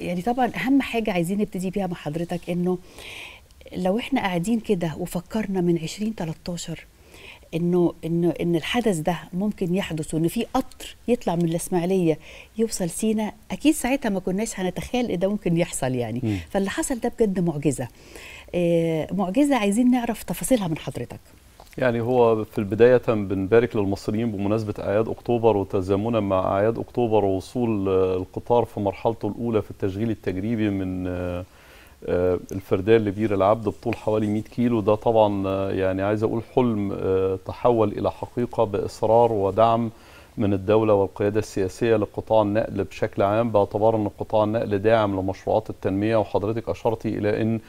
يعني طبعا اهم حاجه عايزين نبتدي بيها مع حضرتك انه لو احنا قاعدين كده وفكرنا من 20 13 انه انه ان الحدث ده ممكن يحدث وان في قطر يطلع من الاسماعيليه يوصل سينا اكيد ساعتها ما كناش هنتخيل ان ده ممكن يحصل يعني فاللي حصل ده بجد معجزه آه، معجزه عايزين نعرف تفاصيلها من حضرتك يعني هو في البداية بنبارك للمصريين بمناسبة أعياد أكتوبر وتزامنا مع أعياد أكتوبر ووصول القطار في مرحلته الأولى في التشغيل التجريبي من آه، الفردان لبير العبد بطول حوالي 100 كيلو ده طبعا آه، يعني عايز أقول حلم آه، تحول إلى حقيقة بإصرار ودعم من الدولة والقيادة السياسية لقطاع النقل بشكل عام باعتبار أن قطاع النقل داعم لمشروعات التنمية وحضرتك أشرتي إلى أن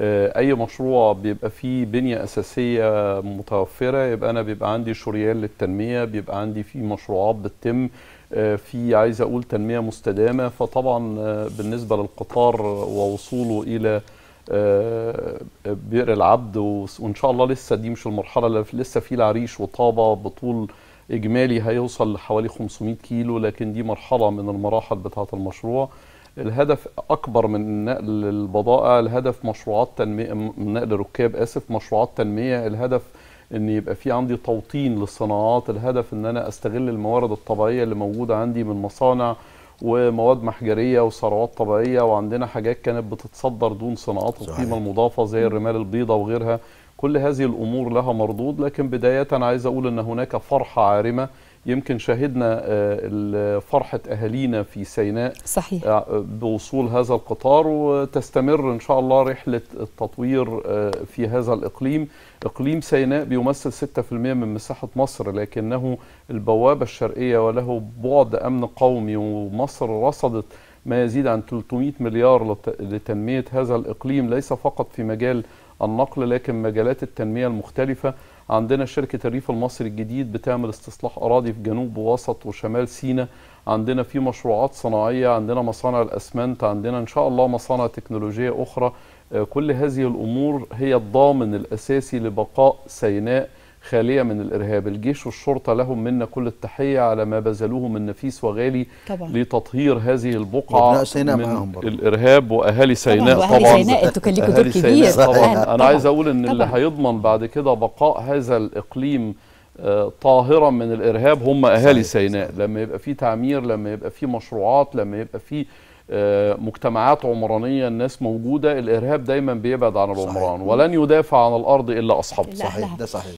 آه، اي مشروع بيبقى فيه بنيه اساسيه متوفره يبقى انا بيبقى عندي شريان للتنميه بيبقى عندي في مشروعات بتتم آه، في عايز اقول تنميه مستدامه فطبعا آه، بالنسبه للقطار ووصوله الى بئر العبد وان شاء الله لسه دي مش المرحله اللي لسه في العريش وطابه بطول اجمالي هيوصل لحوالي 500 كيلو لكن دي مرحله من المراحل بتاعه المشروع الهدف اكبر من نقل البضائع الهدف مشروعات تنميه من نقل ركاب اسف مشروعات تنميه الهدف ان يبقى في عندي توطين للصناعات الهدف ان انا استغل الموارد الطبيعيه اللي موجوده عندي من مصانع ومواد محجريه وثروات طبيعيه وعندنا حاجات كانت بتتصدر دون صناعات القيمه المضافه زي الرمال البيضاء وغيرها كل هذه الامور لها مردود لكن بدايه عايز اقول ان هناك فرحه عارمه يمكن شهدنا آه، فرحة أهالينا في سيناء صحيح. آه، بوصول هذا القطار وتستمر إن شاء الله رحلة التطوير آه، في هذا الإقليم إقليم سيناء بيمثل 6% من مساحة مصر لكنه البوابة الشرقية وله بعد أمن قومي ومصر رصدت ما يزيد عن 300 مليار لتنمية هذا الإقليم ليس فقط في مجال النقل لكن مجالات التنمية المختلفة عندنا شركه الريف المصري الجديد بتعمل استصلاح اراضي في جنوب ووسط وشمال سيناء عندنا في مشروعات صناعيه عندنا مصانع الاسمنت عندنا ان شاء الله مصانع تكنولوجيه اخرى آه، كل هذه الامور هي الضامن الاساسي لبقاء سيناء خاليه من الارهاب، الجيش والشرطه لهم منا كل التحيه على ما بذلوه من نفيس وغالي طبعا. لتطهير هذه البقعه من الارهاب واهالي سيناء طبعا, طبعا. سيناء انتوا كان لكم دور كبير طبعا انا عايز اقول ان طبعا. اللي هيضمن بعد كده بقاء هذا الاقليم آه، طاهرا من الارهاب هم اهالي سيناء لما يبقى في تعمير لما يبقى في مشروعات لما يبقى في آه، مجتمعات عمرانيه الناس موجوده الارهاب دايما بيبعد عن العمران ولن يدافع عن الارض الا اصحابه صحيح ده صحيح